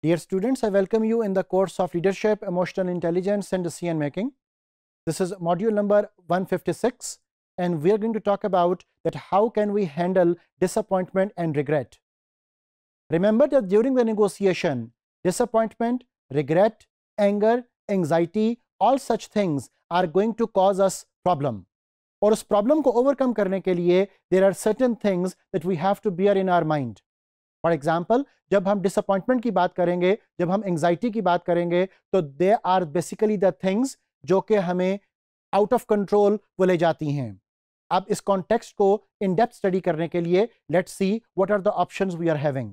Dear students, I welcome you in the course of Leadership, Emotional Intelligence and Decision Making. This is module number 156 and we are going to talk about that how can we handle disappointment and regret. Remember that during the negotiation, disappointment, regret, anger, anxiety, all such things are going to cause us problem. Or, उस problem को overcome करने के लिए there are certain things that we have to bear in our mind. For example जब हम disappointment की बात करेंगे जब हम एंगजाइटी की बात करेंगे तो दे आर बेसिकली द जो कि हमें आउट ऑफ कंट्रोल वो ले जाती हैं अब इस कॉन्टेक्स्ट को इन डेप्थ स्टडी करने के लिए let see what are the options we are having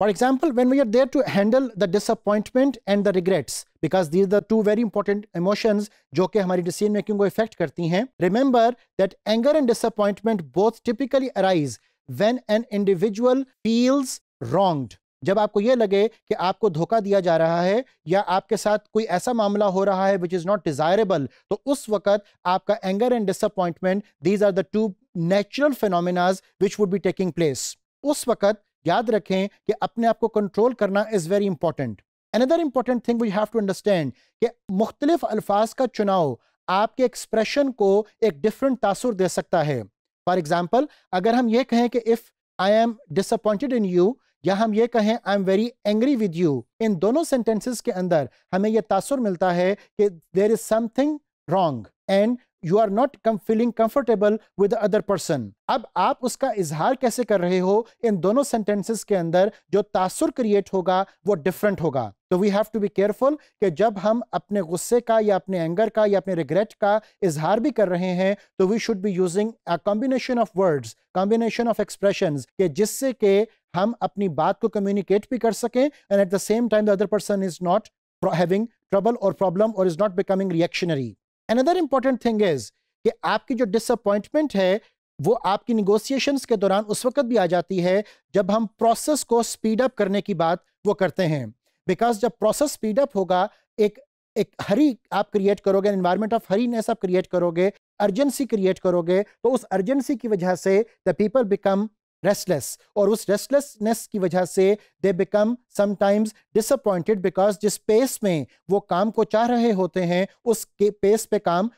for example when we are there to handle the disappointment and the regrets because these the two very important emotions जो कि हमारी decision making को effect करती हैं remember that anger and disappointment both typically arise when an individual feels wronged जब आपको यह लगे कि आपको धोखा दिया जा रहा है या आपके साथ कोई ऐसा मामला हो रहा है विच इज़ नॉट डिज़ायरेबल तो उस वक्त आपका anger and disappointment these are the two natural phenomenas which would be taking place उस वक्त याद रखें कि अपने आप को कंट्रोल करना is very important another important thing we have to understand कि मुख्तलिफ अल्फाज का चुनाव आपके एक्सप्रेशन को एक डिफरेंट तासुर दे सकता है फॉर एग्जाम्पल अगर हम ये कहें कि if I am disappointed in you या हम ये कहें I am very angry with you इन दोनों सेंटेंसेस के अंदर हमें यह तासुर मिलता है कि there is something wrong and you are not come feeling comfortable with other person अब आप उसका इजहार कैसे कर रहे हो इन दोनों सेंटेंसेस के अंदर जो तासुर क्रिएट होगा वो डिफरेंट होगा तो we have to be careful कि जब हम अपने गुस्से का या अपने एंगर का या अपने रिग्रेट का इजहार भी कर रहे हैं तो we should be using a combination of words combination of expression के जिससे के हम अपनी बात को कम्युनिकेट भी कर सकें and at the same time the other person is not having trouble और प्रॉब्लम और is not becoming reactionary another important thing is कि आपकी जो डिसअपॉइंटमेंट है वो आपकी निगोसिएशंस के दौरान उस वक्त भी आ जाती है जब हम प्रोसेस को स्पीड अप करने की बात वो करते हैं बिकॉज जब प्रोसेस स्पीड अप होगा एक एक हरी आप क्रिएट करोगे एनवायरमेंट ऑफ हरीनेस आप क्रिएट करोगे अर्जेंसी क्रिएट करोगे तो उस अर्जेंसी की वजह से द पीपल बिकम रेस्टलेस और उस रेस्टलेसनेस की वजह से they become sometimes disappointed because जिस पेस में वो काम को चाह रहे होते हैं उस पेस पे काम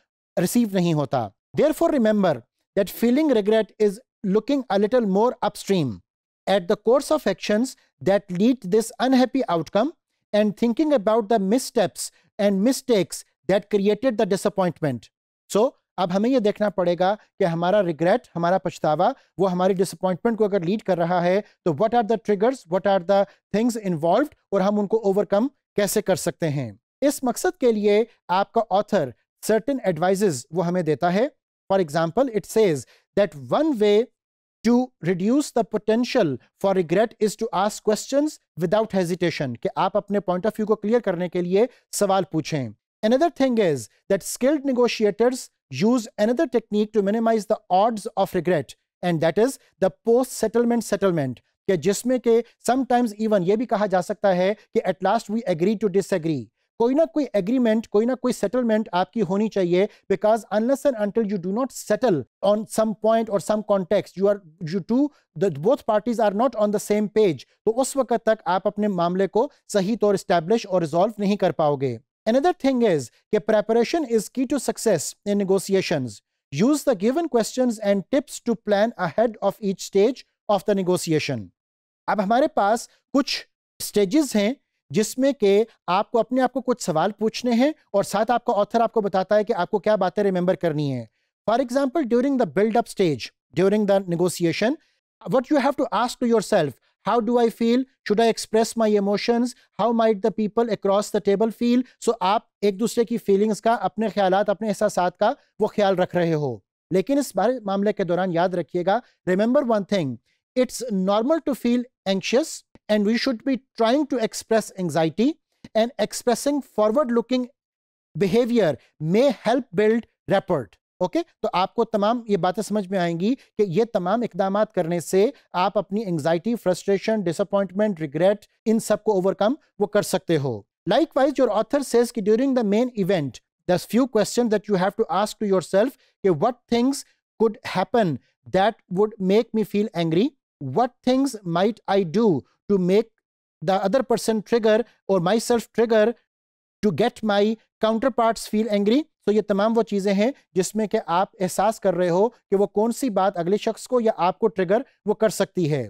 रिसीव नहीं होता therefore remember that feeling regret is looking a little more upstream at the course of action that lead this unhappy outcome and and thinking about the missteps and mistakes that created the disappointment so अब हमें यह देखना पड़ेगा कि हमारा regret हमारा पछतावा वो हमारी डिसअपॉइंटमेंट को अगर लीड कर रहा है तो what are the triggers what are the things involve और हम उनको ओवरकम कैसे कर सकते हैं इस मकसद के लिए आपका ऑथर सर्टन एडवाइजेज वो हमें देता है for example it says that one way to reduce the potential for regret is to ask question without hesitation कि आप अपने पॉइंट ऑफ व्यू को क्लियर करने के लिए सवाल पूछें Another thing is that skilled negotiators use another technique to minimize the odds of regret and that is the post settlement settlement कि जिसमें के समटाइम्स इवन ये भी कहा जा सकता है कि at last we agree to disagree कोई ना कोई एग्रीमेंट कोई ना कोई सेटलमेंट आपकी होनी चाहिए because unless and until you do not settle on some point और some context you are you two both parties are not on the same page तो उस वक्त तक आप अपने मामले को सही तौर स्टैब्लिश और रिजॉल्व नहीं कर पाओगे Another thing is that preparation is key to success in negotiations. Use the given questions and tips to plan ahead of each stage of the negotiation. अब हमारे पास कुछ स्टेजेस हैं जिसमें के आपको अपने आप को कुछ सवाल पूछने हैं और साथ आपका ऑथर आपको बताता है कि आपको क्या बातें रिमेंबर करनी है for example during the buildup stage during the negotiation what you have to ask to yourself How do I feel? Should I express my emotions? How might the people across the table feel? So aap ek dusre ki feelings ka apne khayalat apne ehsasat ka wo khayal rakh rahe ho lekin is bare mamle ke dauran yaad rakhiyega remember one thing it's normal to feel anxious and we should be trying to express anxiety and expressing forward looking behavior may help build rapport okay तो आपको तमाम ये बातें समझ में आएंगी कि ये तमाम इकदाम करने से आप अपनी एंगजाइटी फ्रस्ट्रेशन डिसअपॉइंटमेंट रिग्रेट इन सब को ओवरकम वो कर सकते हो likewise your author says कि during the main event these few questions that you have to ask to yourself कि what things could happen that would make me feel angry? What things might I do to make the other person trigger or myself trigger to get my counterparts feel angry? तो ये तमाम वो चीज़ें हैं जिसमें कि आप एहसास कर रहे हो कि वो कौन सी बात अगले शख्स को या आपको ट्रिगर वो कर सकती है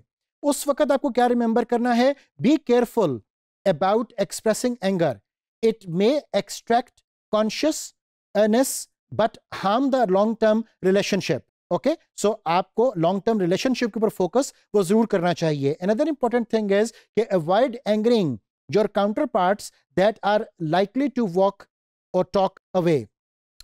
उस वक्त आपको क्या रिमेंबर करना है be careful about expressing anger it may extract consciousness but harm the long term relationship okay so आपको लॉन्ग टर्म रिलेशनशिप के ऊपर फोकस वो जरूर करना चाहिए अनदर इंपॉर्टेंट थिंग इज कि avoid angering your counter parts that are likely to walk or talk away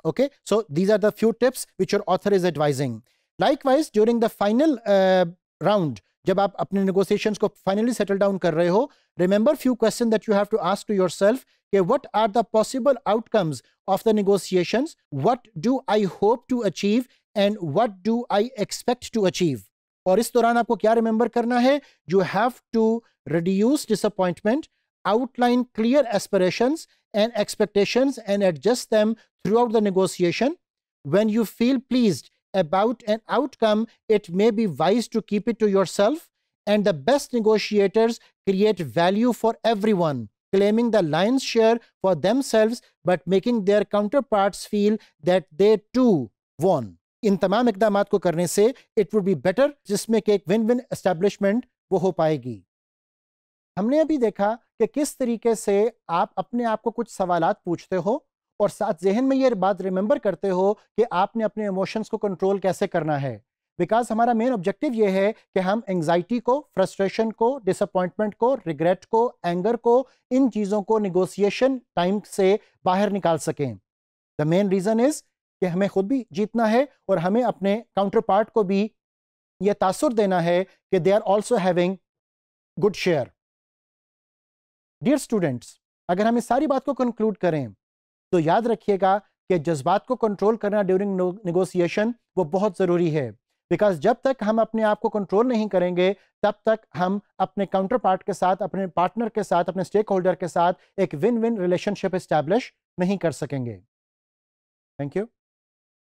Okay, so these are the few tips which your author is advising. Likewise, during the final uh, round, जब आप अपने negotiations को finally settle down कर रहे हो, remember few questions that you have to ask to yourself Okay, what are the possible outcomes of the negotiations, what do I hope to achieve and what do I expect to achieve. और इस दौरान आपको क्या remember करना You have to reduce disappointment outline clear aspirations and expectations and adjust them throughout the negotiation. When you feel pleased about an outcome, it may be wise to keep it to yourself. And the best negotiators create value for everyone, claiming the lion's share for themselves but making their counterparts feel that they too won. In तमाम इकदाम को करने से it would be better जिसमें कि एक win win establishment वो हो पाएगी हमने अभी देखा कि किस तरीके से आप अपने आप को कुछ सवाल पूछते हो और साथ जहन में ये बात रिमेंबर करते हो कि आपने अपने इमोशंस को कंट्रोल कैसे करना है बिकॉज हमारा मेन ऑब्जेक्टिव ये है कि हम एंगजाइटी को फ्रस्ट्रेशन को डिसअपॉइंटमेंट को रिग्रेट को एंगर को इन चीज़ों को निगोसिएशन टाइम से बाहर निकाल सकें द मेन रीज़न इज़ कि हमें खुद भी जीतना है और हमें अपने काउंटर पार्ट को भी यह तासर देना है कि they are also having good share dear students अगर हम इस सारी बात को कंक्लूड करें तो याद रखिएगा कि जज्बात को कंट्रोल करना ड्यूरिंग निगोसिएशन वो बहुत ज़रूरी है बिकॉज जब तक हम अपने आप को कंट्रोल नहीं करेंगे तब तक हम अपने काउंटर पार्ट के साथ अपने पार्टनर के साथ अपने स्टेक होल्डर के साथ एक विन विन रिलेशनशिप इस्टेब्लिश नहीं कर सकेंगे थैंक यू